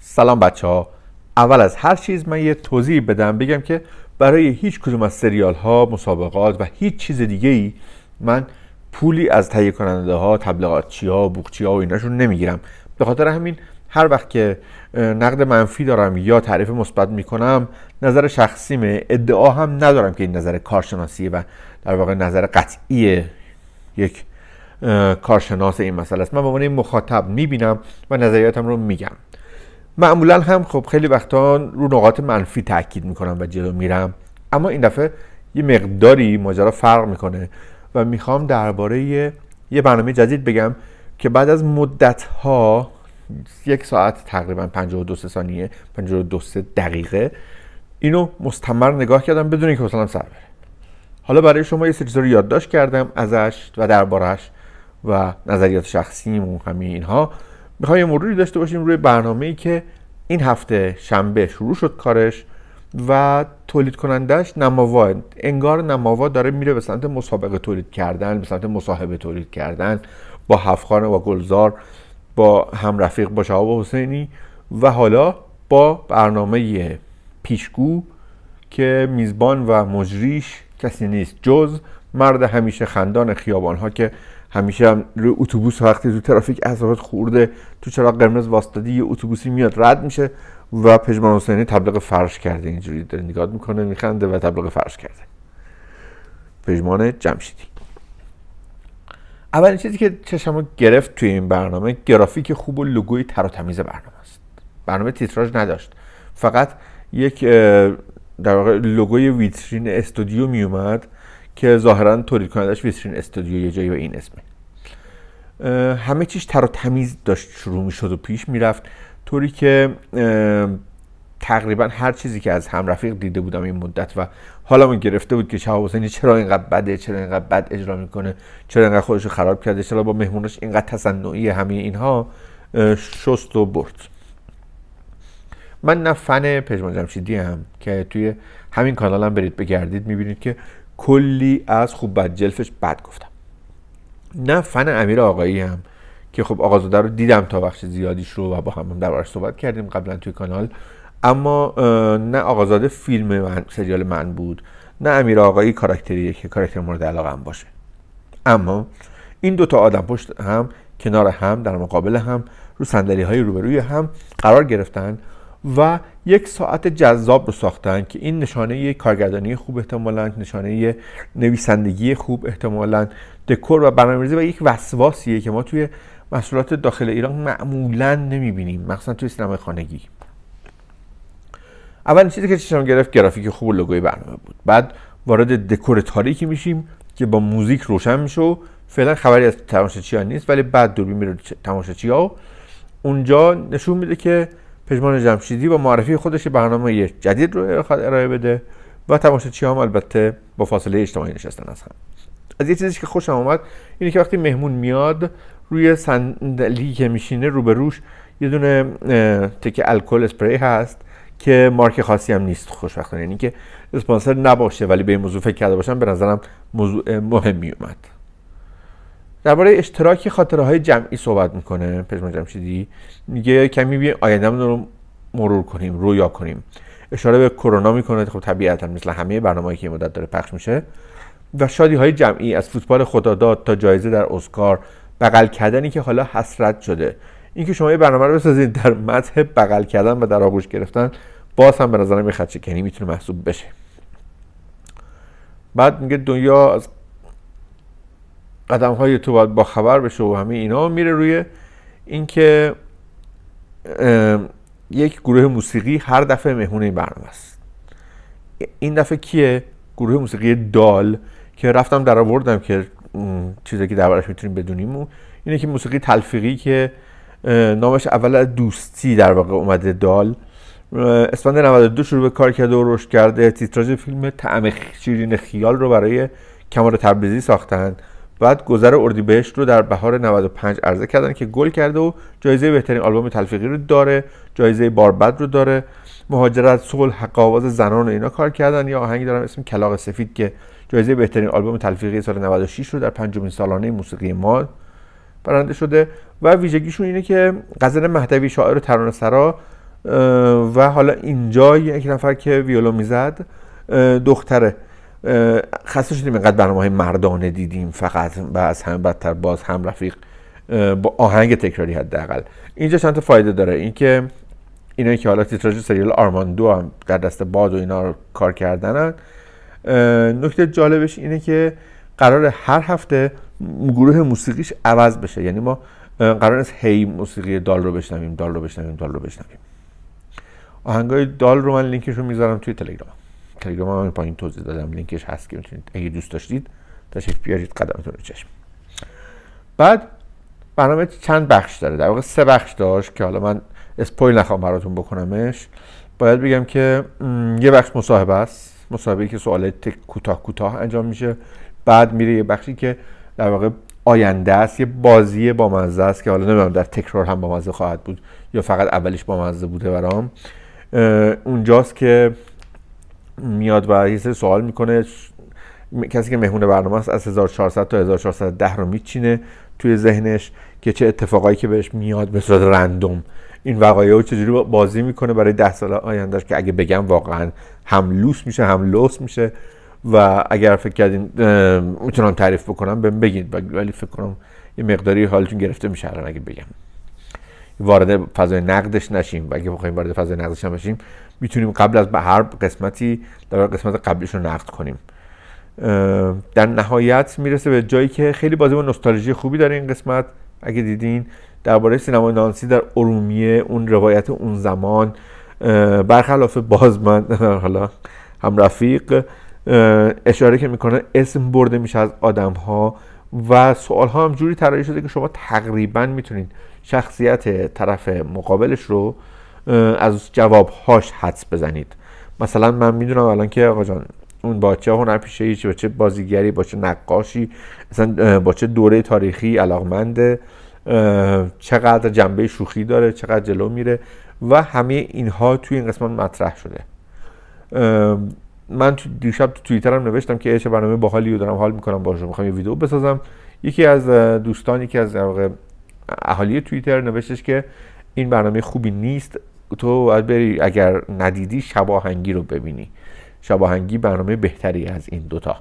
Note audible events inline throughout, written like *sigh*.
سلام بچه ها اول از هر چیز من یه توضیح بدم بگم که برای هیچ کدوم از سریال ها مسابقات و هیچ چیز دیگه ای من پولی از تهیه کننده ها چی ها ها و ایناشون نمیگیرم به خاطر همین هر وقت که نقد منفی دارم یا تعریف مثبت میکنم نظر شخصیمه ادعا هم ندارم که این نظر کارشناسیه و در واقع نظر قطعی یک کارشناس این مسئله است من به عنوان مخاطب میبینم و نظریاتم رو میگم معمولا هم خب خیلی وقتا رو نقاط منفی تاکید میکنم و جلو میرم اما این دفعه یه مقداری ماجرا فرق میکنه و میخوام درباره یه برنامه جدید بگم که بعد از مدت ها یک ساعت تقریبا 52 ثانیه 52 دقیقه اینو مستمر نگاه کردم بدون اینکه مثلا سر بره حالا برای شما یه سری رو یادداشت کردم ازش و دربارش و نظریات و همین اینها میخوایم یه مروری داشته باشیم روی برنامه ای که این هفته شنبه شروع شد کارش و تولید کنندش نماوا انگار نماوا داره میره به سمت مسابقه تولید کردن به سمت مصاحبه تولید کردن با هفخان و گلزار با همرفیق رفیق با شهاب حسینی و حالا با برنامه پیشگو که میزبان و مجریش کسی نیست جز مرد همیشه خندان خیابان ها که همیشه هم روی اتوبوس وقتی تو ترافیک اعصابت خورده تو چراغ قرمز واسطادی یه اتوبوسی میاد رد میشه و پژمان حسینی تبلیغ فرش کرده اینجوری داره نگاه میکنه میخنده و تبلیغ فرش کرده پژمان جمشیدی اولین چیزی که چشمو گرفت توی این برنامه گرافیک خوب و لوگوی تر تمیز برنامه است برنامه تیتراژ نداشت فقط یک در واقع لوگوی ویترین استودیو میومد که ظاهرا تولید کنندش ویترین استودیو یه جایی این اسمه همه چیش تر و تمیز داشت شروع میشد و پیش میرفت طوری که تقریبا هر چیزی که از هم رفیق دیده بودم این مدت و حالا من گرفته بود که شهاب حسینی چرا اینقدر بده چرا اینقدر بد اجرا میکنه چرا اینقدر خودش رو خراب کرده چرا با مهمونش اینقدر تصنعی همه اینها شست و برد من نه فن پژمان جمشیدی هم که توی همین کانالم هم برید بگردید میبینید که کلی از خوب بد جلفش بد گفتم نه فن امیر آقایی هم که خب آقازاده رو دیدم تا بخش زیادیش رو و با هم دربارش صحبت کردیم قبلا توی کانال اما نه آقازاده فیلم من سریال من بود نه امیر آقایی کاراکتریه که کاراکتر مورد علاقه هم باشه اما این دوتا آدم پشت هم کنار هم در مقابل هم رو صندلی های روبروی هم قرار گرفتن و یک ساعت جذاب رو ساختن که این نشانه یک کارگردانی خوب احتمالا نشانه نویسندگی خوب احتمالا دکور و برنامه‌ریزی و یک وسواسیه که ما توی محصولات داخل ایران معمولا نمیبینیم مخصوصا توی سینمای خانگی اولین چیزی که چشم گرفت گرافیک خوب و لوگوی برنامه بود بعد وارد دکور تاریکی میشیم که با موزیک روشن میشه و فعلا خبری از تماشاچی ها نیست ولی بعد دوربین میره تماشاچی ها اونجا نشون میده که پژمان جمشیدی با معرفی خودش برنامه جدید رو ارائه بده و تماشاچی هم البته با فاصله اجتماعی نشستن از هم از یه چیزی که خوشم آمد اینه که وقتی مهمون میاد روی صندلی که میشینه روبروش یه دونه تکه الکل اسپری هست که مارک خاصی هم نیست خوشبختانه یعنی که اسپانسر نباشه ولی به این موضوع فکر کرده باشم به نظرم موضوع مهمی اومد درباره اشتراک خاطره های جمعی صحبت میکنه پژمان جمشیدی میگه کمی بیا آیندهمون رو مرور کنیم رویا کنیم اشاره به کرونا میکنه خب طبیعتا مثل همه برنامه‌ای که مدت داره پخش میشه و شادی های جمعی از فوتبال خداداد تا جایزه در اسکار بغل کردنی که حالا حسرت شده اینکه شما یه برنامه رو بسازید در متح بغل کردن و در آغوش گرفتن باز هم به نظرم یه کنی میتونه محسوب بشه بعد میگه دنیا از قدم های تو باید با خبر بشه و همه اینا میره روی اینکه یک گروه موسیقی هر دفعه مهمون این برنامه است این دفعه کیه گروه موسیقی دال که رفتم در آوردم که چیزی که دربارش میتونیم بدونیم و اینه که موسیقی تلفیقی که نامش اول دوستی در واقع اومده دال اسفند 92 شروع به کار کرده و رشد کرده تیتراژ فیلم تعم شیرین خیال رو برای کمال تبریزی ساختن بعد گذر اردیبهشت رو در بهار 95 عرضه کردن که گل کرده و جایزه بهترین آلبوم تلفیقی رو داره جایزه باربد رو داره مهاجرت صلح حق آواز زنان و اینا کار کردن یا آهنگی دارم اسم کلاق سفید که جایزه بهترین آلبوم تلفیقی سال 96 رو در پنجمین سالانه موسیقی ما برنده شده و ویژگیشون اینه که غزل مهدوی شاعر ترانه سرا و حالا اینجا یک نفر که ویولو میزد دختره خسته شدیم اینقدر برنامه های مردانه دیدیم فقط و از همه بدتر باز هم رفیق با آهنگ تکراری حداقل اینجا چند تا فایده داره اینکه اینایی که حالا تیتراژ سریال آرماندو هم در دست باد و اینا رو کار کردنن نکته جالبش اینه که قرار هر هفته گروه موسیقیش عوض بشه یعنی ما قرار است هی موسیقی دال رو بشنویم دال رو بشنویم دال رو بشنویم آهنگای دال رو من لینکش رو میذارم توی تلگرام تلگرام هم پایین توضیح دادم لینکش هست که میتونید اگه دوست داشتید تشریف بیارید قدمتون رو چشم بعد برنامه چند بخش داره در واقع سه بخش داشت که حالا من اسپویل نخوام براتون بکنمش باید بگم که یه بخش مصاحبه است مصاحبه که سوال کوتاه کوتاه انجام میشه بعد میره یه بخشی که در واقع آینده است یه بازی با مزه است که حالا نمیدونم در تکرار هم با مزه خواهد بود یا فقط اولش با مزه بوده برام اونجاست که میاد و یه سری سوال میکنه کسی که مهمون برنامه است از 1400 تا 1410 رو میچینه توی ذهنش که چه اتفاقایی که بهش میاد به صورت رندوم این وقایع رو چجوری بازی میکنه برای ده سال آیندهش که اگه بگم واقعا هم لوس میشه هم لوس میشه و اگر فکر کردین میتونم تعریف بکنم بهم بگید ولی فکر کنم یه مقداری حالتون گرفته میشه الان اگه بگم وارد فضای نقدش نشیم و اگه بخوایم وارد فضای نقدش نشیم میتونیم قبل از هر قسمتی در قسمت قبلش رو نقد کنیم در نهایت میرسه به جایی که خیلی بازی با نوستالژی خوبی داره این قسمت اگه دیدین درباره سینما نانسی در ارومیه اون روایت اون زمان برخلاف باز من *laughs* حالا هم رفیق اشاره که میکنه اسم برده میشه از آدم ها و سوال ها هم جوری طراحی شده که شما تقریبا میتونید شخصیت طرف مقابلش رو از جوابهاش حدس بزنید مثلا من میدونم الان که آقا جان اون با چه هنرپیشه ای با چه بازیگری با چه نقاشی مثلا با چه دوره تاریخی علاقمنده چقدر جنبه شوخی داره چقدر جلو میره و همه اینها توی این قسمت مطرح شده من دیشب تو توییترم نوشتم که چه برنامه باحالی رو دارم حال میکنم باشه میخوام یه ویدیو بسازم یکی از دوستانی یکی از اهالی توییتر نوشتش که این برنامه خوبی نیست تو باید بری اگر ندیدی شباهنگی رو ببینی شباهنگی برنامه بهتری از این دوتا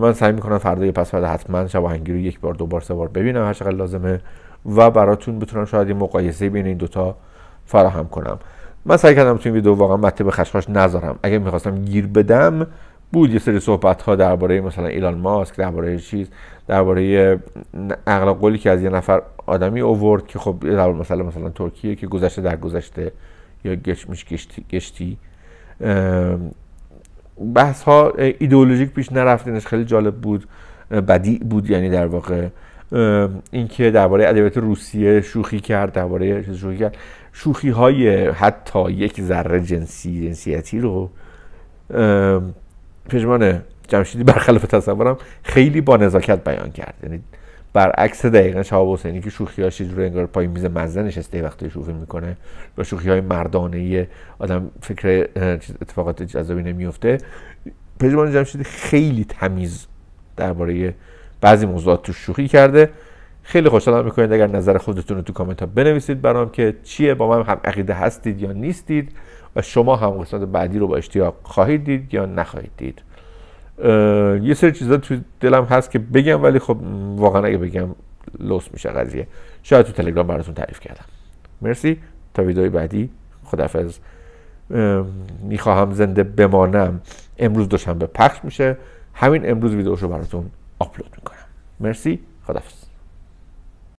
من سعی میکنم فردا پس فردا حتما شباهنگی رو یک بار دو بار سه بار ببینم هر چقدر لازمه و براتون بتونم شاید یه مقایسه بین این دوتا فراهم کنم من سعی کردم تو این ویدیو واقعا مته به خشخاش نذارم اگر میخواستم گیر بدم بود یه سری صحبت ها درباره مثلا ایلان ماسک درباره چیز درباره عقل قولی که از یه نفر آدمی اوورد که خب در مثلا مثلا ترکیه که گذشته در گذشته یا گشمش گشتی, گشتی. بحث ها ایدئولوژیک پیش نرفتنش خیلی جالب بود بدی بود یعنی در واقع اینکه درباره ادبیات روسیه شوخی کرد درباره شوخی کرد شوخی های حتی یک ذره جنسی جنسیتی رو پژمان جمشیدی برخلاف تصورم خیلی با نزاکت بیان کرد یعنی برعکس دقیقا شهاب حسینی که شوخیاش رو انگار پای میز مزه نشسته وقتی شوخی میکنه با شوخی های مردانه ای آدم فکر اتفاقات جذابی نمیفته پژمان جمشیدی خیلی تمیز درباره بعضی موضوعات تو شوخی کرده خیلی خوشحالم میکنید اگر نظر خودتون رو تو کامنت ها بنویسید برام که چیه با من هم عقیده هستید یا نیستید و شما هم قسمت بعدی رو با اشتیاق خواهید دید یا نخواهید دید یه سری چیزا تو دلم هست که بگم ولی خب واقعا اگه بگم لوس میشه قضیه شاید تو تلگرام براتون تعریف کردم مرسی تا ویدئوی بعدی خدافظ میخواهم زنده بمانم امروز دوشنبه پخش میشه همین امروز ویدئوشو براتون آپلود میکنم مرسی خدافظ